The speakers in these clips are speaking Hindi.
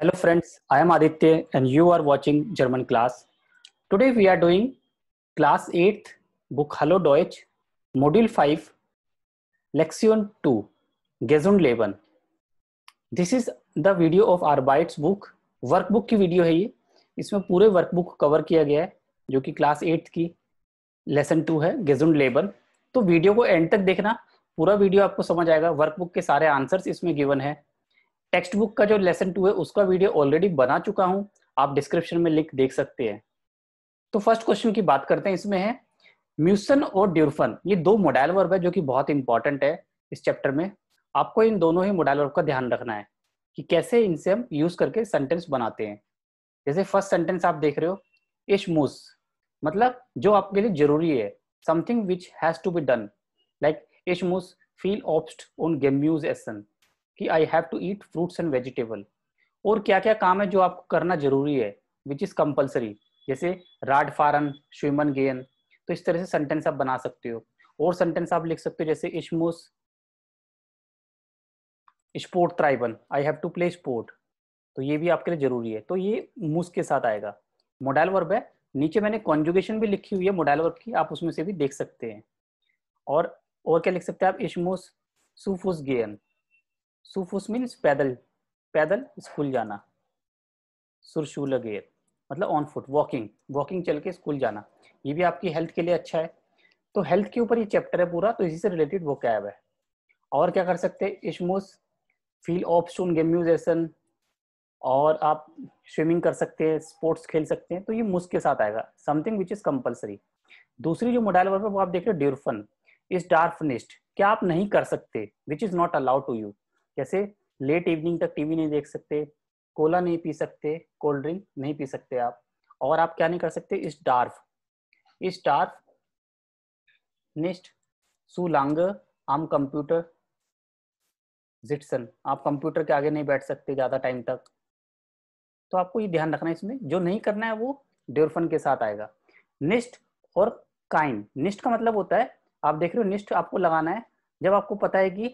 Hello friends, I am Aditya and you are watching German class. Today we are doing class 8th book Hallo Deutsch, module 5, lexion 2, Gesundleben. This is the video of Arbeits book. workbook ki video hai ye isme pure workbook cover kiya gaya hai jo ki class class ki lesson 2 hai है गेजुंड लेबन तो वीडियो को एंड तक देखना पूरा वीडियो आपको समझ आएगा वर्कबुक के सारे आंसर्स इसमें गिवन टेक्स्ट बुक का जो लेसन टू है उसका वीडियो ऑलरेडी बना चुका हूं आप डिस्क्रिप्शन में लिंक देख सकते हैं तो फर्स्ट क्वेश्चन की बात करते हैं इसमें है म्यूसन और ड्यूरफन ये दो मोडाइल वर्ब है जो कि बहुत इंपॉर्टेंट है इस चैप्टर में आपको इन दोनों ही मोडाइल वर्ब का ध्यान रखना है कि कैसे इनसे हम यूज करके सेंटेंस बनाते हैं जैसे फर्स्ट सेंटेंस आप देख रहे हो इश मूस मतलब जो आपके लिए जरूरी है something which has to be done like इश मूस फील ऑप्स्ट ऑन गेम्यूज एसन कि I have to eat fruits and vegetable और क्या क्या काम है जो आपको करना जरूरी है विच इज कंपल्सरी जैसे राड फारन श्विमन गेन तो इस तरह से सेंटेंस आप बना सकते हो और सेंटेंस आप लिख सकते हो जैसे इशमोस स्पोर्ट ट्राइबन I have to play sport तो ये भी आपके लिए जरूरी है तो ये मुस के साथ आएगा मोडाइल वर्ब है नीचे मैंने कॉन्जुगेशन भी लिखी हुई है मोडाइल वर्ब की आप उसमें से भी देख सकते हैं और और क्या लिख सकते हैं आप इशमोस सुफुस गेन सुफुस मीन्स पैदल पैदल स्कूल जाना सुरशूल गेर मतलब ऑन फुट वॉकिंग वॉकिंग चल के स्कूल जाना ये भी आपकी हेल्थ के लिए अच्छा है तो हेल्थ के ऊपर ये चैप्टर है पूरा तो इसी से रिलेटेड वो कैब है और क्या कर सकते हैं इशमोस फील ऑप्शन गेम्यूजेशन और आप स्विमिंग कर सकते हैं स्पोर्ट्स खेल सकते हैं तो ये मुस्क के साथ आएगा समथिंग विच इज कम्पल्सरी दूसरी जो मोडाइल वर्ब है वो आप देख रहे हो ड्यूरफन इज डार्फनिस्ट क्या आप नहीं कर सकते which is not allowed to you जैसे लेट इवनिंग तक टीवी नहीं देख सकते कोला नहीं पी सकते कोल्ड ड्रिंक नहीं पी सकते आप और आप क्या नहीं कर सकते इस डार्फ इस डार्फ नेक्स्ट सुलांग आम कंप्यूटर जिटसन आप कंप्यूटर के आगे नहीं बैठ सकते ज़्यादा टाइम तक तो आपको ये ध्यान रखना है इसमें जो नहीं करना है वो ड्योरफन के साथ आएगा निष्ठ और काइन निष्ठ का मतलब होता है आप देख रहे हो निष्ठ आपको लगाना है जब आपको पता है कि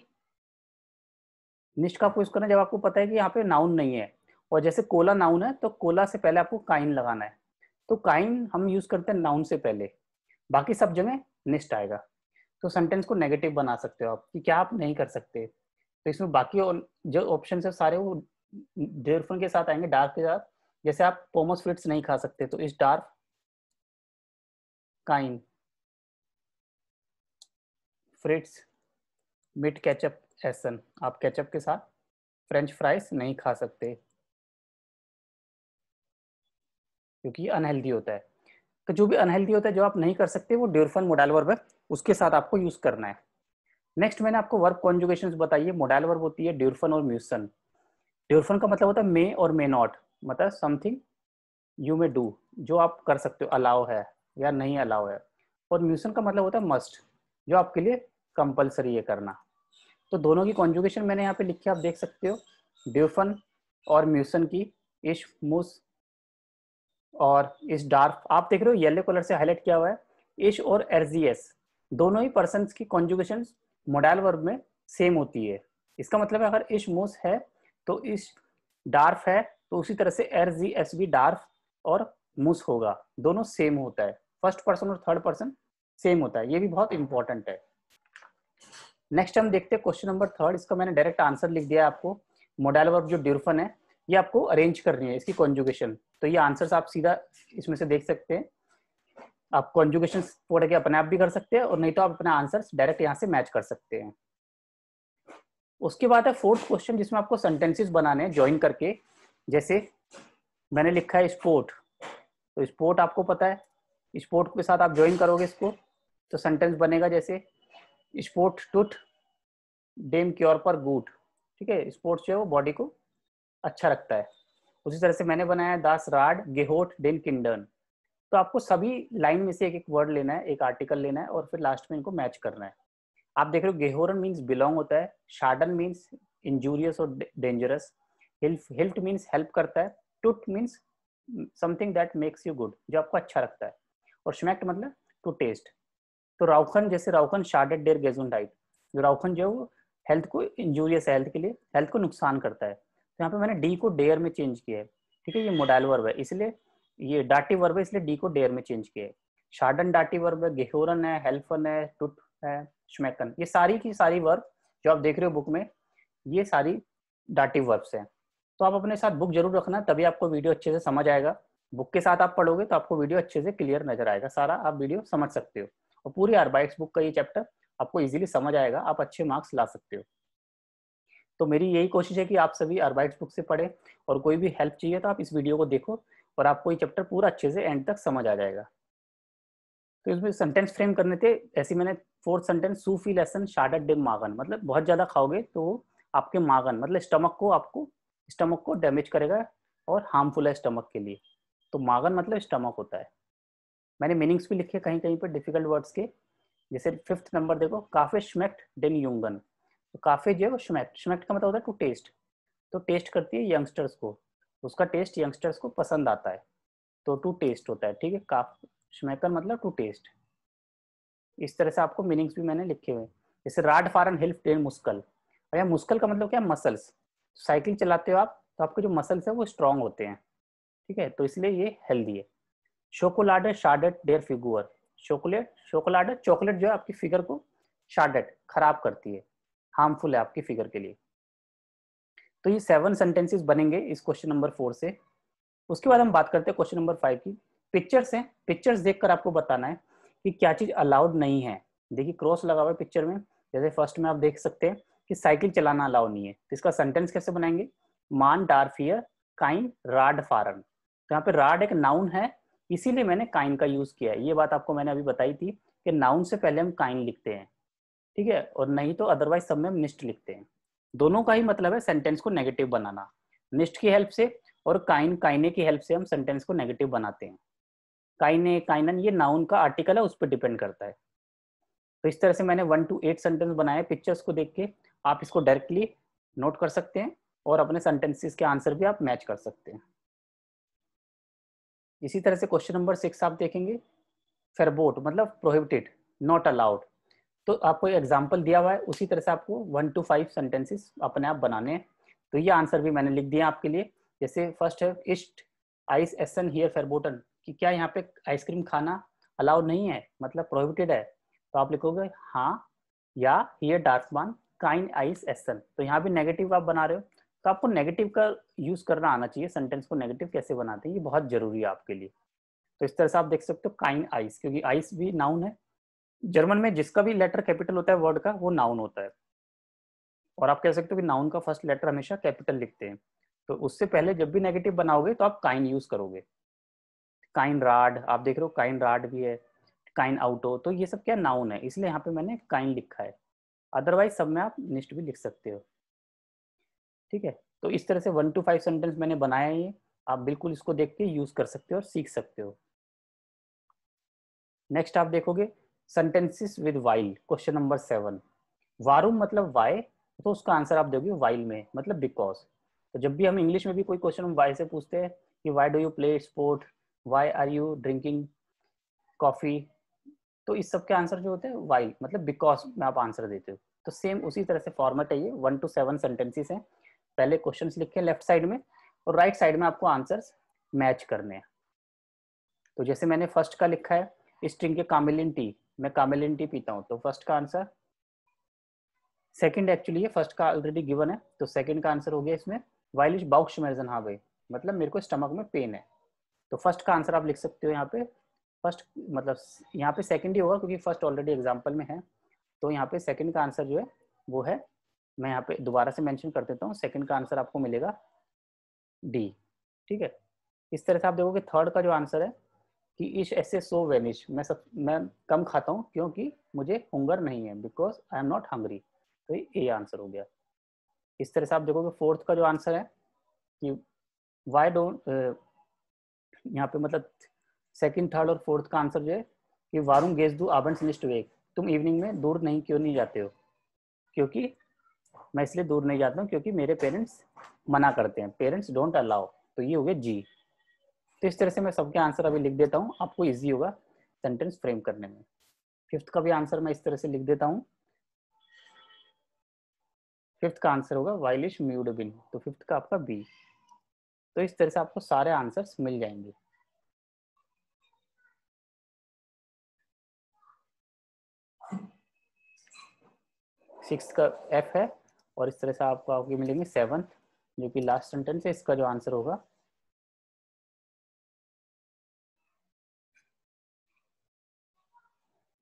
निष्ठ का यूज करना जब आपको पता है कि यहाँ पे नाउन नहीं है और जैसे कोला नाउन है तो कोला से पहले आपको काइन लगाना है तो काइन हम यूज करते हैं नाउन से पहले बाकी सब जगह निष्ठ आएगा तो सेंटेंस को नेगेटिव बना सकते हो आप कि क्या आप नहीं कर सकते तो इसमें बाकी जो ऑप्शन है सारे वो डेरफन के साथ आएंगे डार्क के साथ जैसे आप पोमोस फिट्स नहीं खा सकते तो इस डार्क काइन फ्रिट्स मिट कैचअप एसन आप केचप के साथ फ्रेंच फ्राइज नहीं खा सकते क्योंकि अनहेल्दी होता है तो जो भी अनहेल्दी होता है जो आप नहीं कर सकते वो ड्यूरफन मोडाइल वर्ब है उसके साथ आपको यूज करना है नेक्स्ट मैंने आपको वर्ब कॉन्जुगेशन बताइए मोडाइल वर्ब होती है ड्यूरफन और म्यूसन ड्यूरफन का मतलब होता है मे और मे नॉट मतलब समथिंग यू मे डू जो आप कर सकते हो अलाउ है या नहीं अलाउ है और म्यूसन का मतलब होता है मस्ट जो आपके लिए कंपलसरी है करना तो दोनों की कॉन्जुगेशन मैंने यहाँ पे लिखी आप देख सकते हो ड्यूफन और म्यूसन की इश मूस और इस डार्फ आप देख रहे हो येलो कलर से हाईलाइट किया हुआ है इश और एरजीएस दोनों ही पर्सन की कॉन्जुगेशन मोडाइल वर्ब में सेम होती है इसका मतलब है अगर इश मूस है तो इश डार्फ है तो उसी तरह से एर जी एस बी डार्फ और मूस होगा दोनों सेम होता है फर्स्ट पर्सन और थर्ड पर्सन सेम होता है ये भी बहुत इंपॉर्टेंट है नेक्स्ट हम देखते हैं क्वेश्चन नंबर थर्ड इसका मैंने डायरेक्ट आंसर लिख दिया आपको मोडाइल वर्ब जो ड्यूरफन है ये आपको अरेंज करनी है इसकी कॉन्जुगेशन तो ये आंसर आप सीधा इसमें से देख सकते हैं आप कॉन्जुगेशन पढ़ के अपने आप भी कर सकते हैं और नहीं तो आप अपना आंसर डायरेक्ट यहाँ से मैच कर सकते हैं उसके बाद है फोर्थ क्वेश्चन जिसमें आपको सेंटेंसेस बनाने हैं ज्वाइन करके जैसे मैंने लिखा है स्पोर्ट तो स्पोर्ट आपको पता है स्पोर्ट के साथ आप ज्वाइन करोगे इसको तो सेंटेंस बनेगा जैसे स्पोर्ट टूथ डेम क्योर पर गुड ठीक है स्पोर्ट जो है वो बॉडी को अच्छा रखता है उसी तरह से मैंने बनाया दास राड गेहोट डेन किंडन तो आपको सभी लाइन में से एक एक वर्ड लेना है एक आर्टिकल लेना है और फिर लास्ट में इनको मैच करना है आप देख रहे हो गेहोरन मीन्स बिलोंग होता है शार्डन मीन्स इंजूरियस और डेंजरस हिल्ट मीन्स हेल्प करता है टूट means something that makes you good जो आपको अच्छा रखता है और स्मैक्ट मतलब टू टेस्ट तो राउखन जैसे राउखन शार्डेड डेर गेजुन डाइट जो राउखन जो है हेल्थ को इंजूरियस हेल्थ के लिए हेल्थ को नुकसान करता है तो यहाँ पे मैंने डी को डेयर में चेंज किया है ठीक है ये मोडाइल वर्ब है इसलिए ये डाटी वर्ब है इसलिए डी को डेयर में चेंज किया है शार्डन डाटी वर्ब है गेहोरन है हेल्फन है टुट है श्मेकन ये सारी की सारी वर्ब जो आप देख रहे हो बुक में ये सारी डाटी वर्ब्स हैं तो आप अपने साथ बुक जरूर रखना तभी आपको वीडियो अच्छे से समझ आएगा बुक के साथ आप पढ़ोगे तो आपको वीडियो अच्छे से क्लियर नजर आएगा सारा आप वीडियो समझ सकते हो और पूरी आरबाइट्स बुक का ये चैप्टर आपको इजीली समझ आएगा आप अच्छे मार्क्स ला सकते हो तो मेरी यही कोशिश है कि आप सभी आरबाइट्स बुक से पढ़ें और कोई भी हेल्प चाहिए तो आप इस वीडियो को देखो और आपको ये चैप्टर पूरा अच्छे से एंड तक समझ आ जाएगा तो इसमें सेंटेंस फ्रेम करने थे ऐसे मैंने फोर्थ सेंटेंस सूफी लेसन शार्डर डिम मागन मतलब बहुत ज़्यादा खाओगे तो आपके मागन मतलब स्टमक को आपको स्टमक को डैमेज करेगा और हार्मफुल है स्टमक के लिए तो मागन मतलब स्टमक होता है मैंने मीनिंग्स भी लिखे कहीं कहीं पर डिफिकल्ट वर्ड्स के जैसे फिफ्थ नंबर देखो काफे श्मेक्ट डेन यूंगन तो काफे जो है वो श्मेक्ट श्मेक्ट का मतलब होता है टू टेस्ट तो टेस्ट करती है यंगस्टर्स को उसका टेस्ट यंगस्टर्स को पसंद आता है तो टू टेस्ट होता है ठीक है काफ श्मेकन मतलब टू टेस्ट इस तरह से आपको मीनिंग्स भी मैंने लिखे हुए जैसे राड फारन हेल्प डेन मुस्कल और मुस्कल का मतलब क्या है मसल्स साइकिल चलाते हो आप तो आपके जो मसल्स है वो स्ट्रांग होते हैं ठीक है तो इसलिए ये हेल्दी है शोकोलाडे शार्डेट डेयर फिगुअर चॉकलेट शोकोलाडे चॉकलेट जो है आपकी फिगर को शार्डेट खराब करती है हार्मफुल है आपकी फिगर के लिए तो ये सेवन सेंटेंसेस बनेंगे इस क्वेश्चन नंबर फोर से उसके बाद हम बात करते हैं क्वेश्चन नंबर फाइव की पिक्चर्स हैं पिक्चर्स देखकर आपको बताना है कि क्या चीज़ अलाउड नहीं है देखिए क्रॉस लगा हुआ है पिक्चर में जैसे फर्स्ट में आप देख सकते हैं कि साइकिल चलाना अलाउड नहीं है तो इसका सेंटेंस कैसे बनाएंगे मान डार्फियर काइन राड फारन तो यहाँ पे राड एक नाउन है इसीलिए मैंने काइन का यूज किया है ये बात आपको मैंने अभी बताई थी कि नाउन से पहले हम काइन लिखते हैं ठीक है और नहीं तो अदरवाइज सब में हम निष्ठ लिखते हैं दोनों का ही मतलब है सेंटेंस को नेगेटिव बनाना निष्ठ की हेल्प से और काइन काइने की हेल्प से हम सेंटेंस को नेगेटिव बनाते हैं काइने काइनन ये नाउन का आर्टिकल है उस पर डिपेंड करता है तो इस तरह से मैंने वन टू एट सेंटेंस बनाए पिक्चर्स को देख के आप इसको डायरेक्टली नोट कर सकते हैं और अपने सेंटेंसेस के आंसर भी आप मैच कर सकते हैं इसी तरह से क्वेश्चन नंबर सिक्स आप देखेंगे फेरबोट मतलब प्रोहिबिटेड नॉट अलाउड तो आपको एग्जाम्पल दिया हुआ है उसी तरह से आपको वन टू फाइव सेंटेंसेस अपने आप बनाने हैं तो ये आंसर भी मैंने लिख दिया आपके लिए जैसे फर्स्ट है इश्ट आइस एसन हियर फेरबोटन कि क्या यहाँ पे आइसक्रीम खाना अलाउड नहीं है मतलब प्रोहिबिटेड है तो आप लिखोगे हाँ या हियर डार्क डार्समान काइन आइस एसन तो यहाँ भी नेगेटिव आप बना रहे हो तो आपको नेगेटिव का यूज करना आना चाहिए सेंटेंस को नेगेटिव कैसे बनाते हैं ये बहुत जरूरी है आपके लिए तो इस तरह से आप देख सकते हो काइन आइस क्योंकि आइस भी नाउन है जर्मन में जिसका भी लेटर कैपिटल होता है वर्ड का वो नाउन होता है और आप कह सकते हो कि नाउन का फर्स्ट लेटर हमेशा कैपिटल लिखते हैं तो उससे पहले जब भी नेगेटिव बनाओगे तो आप काइन यूज करोगे काइन राड आप देख रहे हो काइन राड भी है काइन आउटो तो ये सब क्या नाउन है इसलिए यहाँ पे मैंने काइन लिखा है अदरवाइज सब में आप निस्ट भी लिख सकते हो ठीक है तो इस तरह से वन टू फाइव सेंटेंस मैंने बनाया ये आप बिल्कुल इसको देख के यूज कर सकते हो और सीख सकते हो नेक्स्ट आप देखोगे सेंटेंसेस विद वाइल क्वेश्चन नंबर सेवन वारूम मतलब वाई तो उसका आंसर आप दोगे वाइल में मतलब बिकॉज तो जब भी हम इंग्लिश में भी कोई क्वेश्चन हम वाई से पूछते हैं कि why do you play sport why are you drinking coffee तो इस सब के आंसर जो होते हैं वाइल मतलब बिकॉज में आप आंसर देते हो तो सेम उसी तरह से फॉर्मेट है ये वन टू सेवन सेंटेंसेस हैं पहले क्वेश्चन लिखे लेफ्ट साइड में और राइट right साइड में आपको आंसर मैच करने हैं तो जैसे मैंने फर्स्ट का लिखा है स्ट्रिंग के कामिलिन टी मैं कामिलिन टी पीता हूँ तो फर्स्ट का आंसर सेकंड एक्चुअली है फर्स्ट का ऑलरेडी गिवन है तो सेकंड का आंसर हो गया इसमें वाइलिश बाउक्स मेजन हाँ भाई मतलब मेरे को स्टमक में पेन है तो फर्स्ट का आंसर आप लिख सकते हो यहाँ पे फर्स्ट मतलब यहाँ पे सेकंड ही होगा क्योंकि फर्स्ट ऑलरेडी एग्जाम्पल में है तो यहाँ पे सेकंड का आंसर जो है वो है मैं यहाँ पे दोबारा से मेंशन कर देता हूँ सेकंड का आंसर आपको मिलेगा डी ठीक है इस तरह से आप देखोगे थर्ड का जो आंसर है कि इश ऐसे सो वेनिश मैं सब मैं कम खाता हूँ क्योंकि मुझे हुंगर नहीं है because I am not hungry तो ये आंसर हो गया इस तरह से आप देखोगे फोर्थ का जो आंसर है कि वाई डोंट यहाँ पे मतलब सेकंड थर्ड और फोर्थ का आंसर जो है कि वारूम गेज दू आबंस निस्ट वेक तुम इवनिंग में दूर नहीं क्यों नहीं जाते हो क्योंकि मैं इसलिए दूर नहीं जाता हूँ क्योंकि मेरे पेरेंट्स मना करते हैं पेरेंट्स डोंट अलाउ तो ये हो गया जी तो इस तरह से मैं सबके आंसर अभी लिख देता हूँ आपको ईजी होगा सेंटेंस फ्रेम करने में फिफ्थ का भी आंसर मैं इस तरह से लिख देता हूँ फिफ्थ का आंसर होगा वाइलिश म्यूड बिन तो फिफ्थ का आपका बी तो इस तरह से आपको सारे आंसर्स मिल जाएंगे सिक्स का एफ है और इस तरह से आपको आपके मिलेंगे सेवंथ जो कि लास्ट सेंटेंस है इसका जो आंसर होगा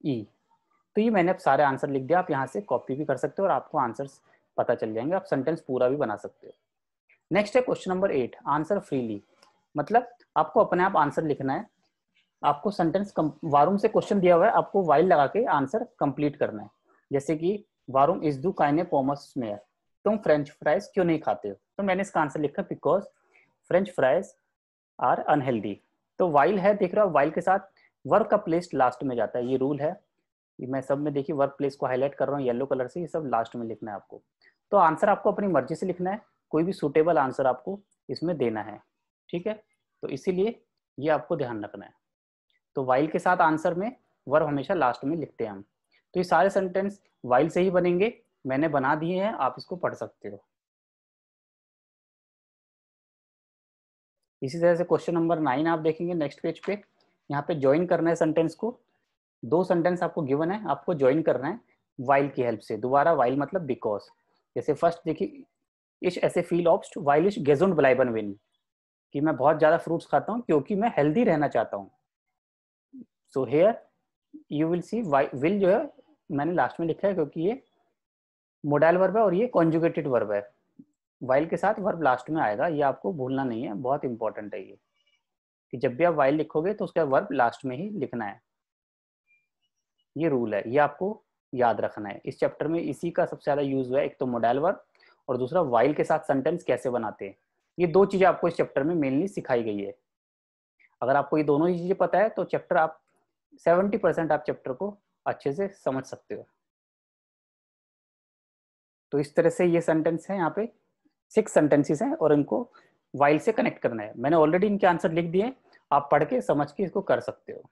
ई e. तो ये मैंने अब सारे आंसर लिख दिया आप यहाँ से कॉपी भी कर सकते हो और आपको आंसर पता चल जाएंगे आप सेंटेंस पूरा भी बना सकते हो नेक्स्ट है question number eight answer freely मतलब आपको अपने आप आंसर लिखना है आपको सेंटेंस वारूम से क्वेश्चन दिया हुआ है आपको वाइल लगा के आंसर कंप्लीट करना है जैसे कि वारूम इज दू काइने पोमस मेयर तुम फ्रेंच फ्राइज क्यों नहीं खाते हो तो मैंने इसका आंसर लिखा because French fries are unhealthy तो वाइल है देख रहा हो वाइल के साथ वर्क का प्लेस लास्ट में जाता है ये रूल है मैं सब में देखिए वर्क प्लेस को हाईलाइट कर रहा हूँ येलो कलर से ये सब लास्ट में लिखना है आपको तो आंसर आपको अपनी मर्जी से लिखना है कोई भी सूटेबल आंसर आपको इसमें देना है ठीक है तो इसीलिए ये आपको ध्यान रखना है तो वाइल के साथ आंसर में वर्क हमेशा लास्ट में लिखते हैं हम तो ये सारे सेंटेंस वाइल से ही बनेंगे मैंने बना दिए हैं आप इसको पढ़ सकते हो इसी तरह से क्वेश्चन नंबर नाइन आप देखेंगे नेक्स्ट पेज पे यहाँ पे ज्वाइन करना है सेंटेंस को दो सेंटेंस आपको गिवन है आपको ज्वाइन करना है वाइल की हेल्प से दोबारा वाइल मतलब बिकॉज जैसे फर्स्ट देखिए इश ऐसे फील ऑप्स्ट वाइल इश गेजुन बलाइबन विन कि मैं बहुत ज़्यादा फ्रूट्स खाता हूँ क्योंकि मैं हेल्दी रहना चाहता हूँ so here you will see विल जो है मैंने लास्ट में लिखा है क्योंकि ये मोडाइल वर्ब है और ये कॉन्जुगेटेड वर्ब है वाइल के साथ वर्ब लास्ट में आएगा ये आपको भूलना नहीं है बहुत इंपॉर्टेंट है ये कि जब भी आप वाइल लिखोगे तो उसका वर्ब लास्ट में ही लिखना है ये रूल है ये आपको याद रखना है इस चैप्टर में इसी का सबसे ज़्यादा यूज हुआ है एक तो मोडाइल वर्ब और दूसरा वाइल के साथ सेंटेंस कैसे बनाते हैं ये दो चीज़ें आपको इस चैप्टर में मेनली सिखाई गई है अगर आपको ये दोनों ही चीज़ें पता है तो चैप्टर आप सेवेंटी परसेंट आप चैप्टर को अच्छे से समझ सकते हो तो इस तरह से ये सेंटेंस है यहाँ पे सिक्स सेंटेंसेस हैं और इनको वाइल से कनेक्ट करना है मैंने ऑलरेडी इनके आंसर लिख दिए आप पढ़ के समझ के इसको कर सकते हो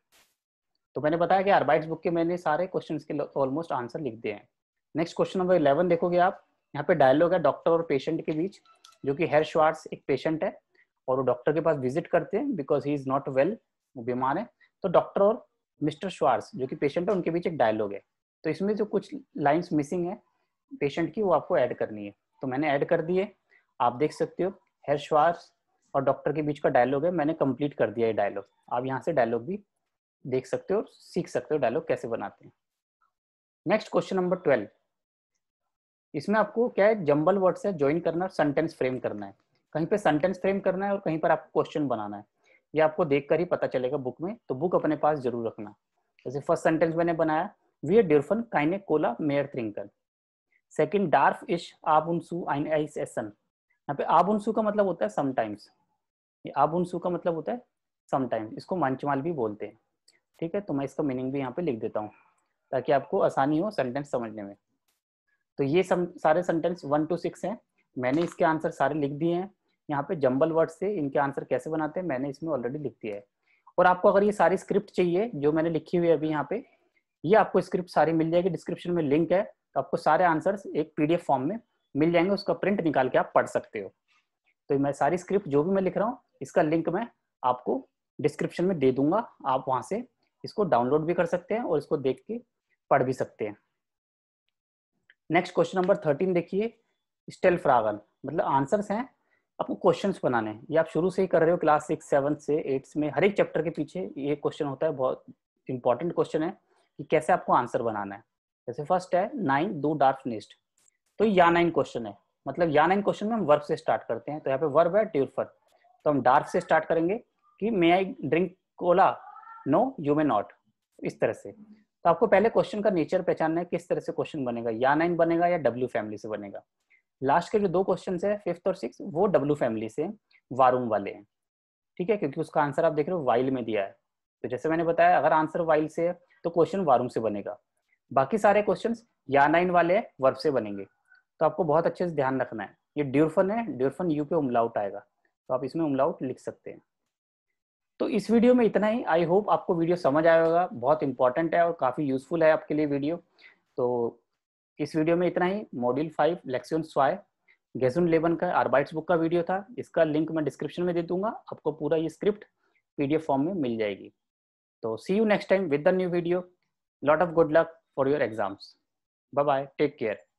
तो मैंने बताया कि आरबाइट बुक के मैंने सारे क्वेश्चन के ऑलमोस्ट आंसर लिख दिए हैं नेक्स्ट क्वेश्चन नंबर इलेवन देखोगे आप यहाँ पे डायलॉग है डॉक्टर और पेशेंट के बीच जो कि हेर श्वार्स एक पेशेंट है और वो डॉक्टर के पास विजिट करते हैं because he is not well वो बीमार है तो डॉक्टर और मिस्टर श्वार्स जो कि पेशेंट है उनके बीच एक डायलॉग है तो इसमें जो कुछ लाइंस मिसिंग है पेशेंट की वो आपको ऐड करनी है तो मैंने ऐड कर दिए आप देख सकते हो हेर श्वार्स और डॉक्टर के बीच का डायलॉग है मैंने कंप्लीट कर दिया ये डायलॉग आप यहाँ से डायलॉग भी देख सकते हो और सीख सकते हो डायलॉग कैसे बनाते हैं नेक्स्ट क्वेश्चन नंबर ट्वेल्व इसमें आपको क्या है जंबल वर्ड्स से ज्वाइन करना और सेंटेंस फ्रेम करना है कहीं पे सेंटेंस फ्रेम करना है और कहीं पर आपको क्वेश्चन बनाना है ये आपको देखकर ही पता चलेगा बुक में तो बुक अपने पास जरूर रखना जैसे फर्स्ट सेंटेंस मैंने बनाया वी आर डिफन काइने कोला मेयर थ्रिंकन सेकेंड डार्फ इश आबुनसु आइन आइस एसन यहाँ पे आबुनसु का मतलब होता है समटाइम्स ये आबुनसु का मतलब होता है समटाइम्स इसको मंचमाल भी बोलते हैं ठीक है तो मैं इसका मीनिंग भी यहाँ पे लिख देता हूँ ताकि आपको आसानी हो सेंटेंस समझने में तो ये सम, सारे सेंटेंस वन टू सिक्स हैं मैंने इसके आंसर सारे लिख दिए हैं यहाँ पे जम्बल वर्ड से इनके आंसर कैसे बनाते हैं मैंने इसमें ऑलरेडी लिख दिया है और आपको अगर ये सारी स्क्रिप्ट चाहिए जो मैंने लिखी हुई है अभी यहाँ पे ये आपको स्क्रिप्ट सारी मिल जाएगी डिस्क्रिप्शन में लिंक है तो आपको सारे आंसर एक पीडीएफ फॉर्म में मिल जाएंगे उसका प्रिंट निकाल के आप पढ़ सकते हो तो मैं सारी स्क्रिप्ट जो भी मैं लिख रहा हूँ इसका लिंक मैं आपको डिस्क्रिप्शन में दे दूंगा आप वहां से इसको डाउनलोड भी कर सकते हैं और इसको देख के पढ़ भी सकते हैं नेक्स्ट क्वेश्चन नंबर थर्टीन देखिए स्टेल फ्रागल मतलब आंसर्स हैं आपको क्वेश्चंस बनाने हैं ये आप शुरू से ही कर रहे हो क्लास सिक्स सेवन से एट्थ में हर एक चैप्टर के पीछे ये क्वेश्चन होता है बहुत इंपॉर्टेंट क्वेश्चन है कि कैसे आपको आंसर बनाना है जैसे फर्स्ट है नाइन दो डार्क नेस्ट तो या नाइन क्वेश्चन है मतलब या नाइन क्वेश्चन में हम वर्ब से स्टार्ट करते हैं तो यहाँ पे वर्ब है ट्यूरफर तो हम डार्क से स्टार्ट करेंगे कि may I drink cola no you may not इस तरह से तो आपको पहले क्वेश्चन का नेचर पहचानना है किस तरह से क्वेश्चन बनेगा या नाइन बनेगा या डब्ल्यू फैमिली से बनेगा लास्ट के जो दो क्वेश्चन है फिफ्थ और सिक्स वो डब्लू फैमिली से वारूम वाले हैं ठीक है क्योंकि उसका आंसर आप देख रहे हो वाइल में दिया है तो जैसे मैंने बताया अगर आंसर वाइल से है तो क्वेश्चन वारूम से बनेगा बाकी सारे क्वेश्चन या नाइन वाले वर्फ से बनेंगे तो आपको बहुत अच्छे से ध्यान रखना है ये ड्यूरफन है ड्यूरफन यू पे उमलाउट आएगा तो आप इसमें उमलाउट लिख सकते हैं तो इस वीडियो में इतना ही आई होप आपको वीडियो समझ आएगा बहुत इंपॉर्टेंट है और काफ़ी यूजफुल है आपके लिए वीडियो तो इस वीडियो में इतना ही मॉड्यूल फाइव लेक्सियन स्वाय गेजुन लेवन का आरबाइट्स बुक का वीडियो था इसका लिंक मैं डिस्क्रिप्शन में दे दूंगा आपको पूरा ये स्क्रिप्ट पीडीएफ फॉर्म में मिल जाएगी तो see you next time with the new video lot of good luck for your exams bye bye take care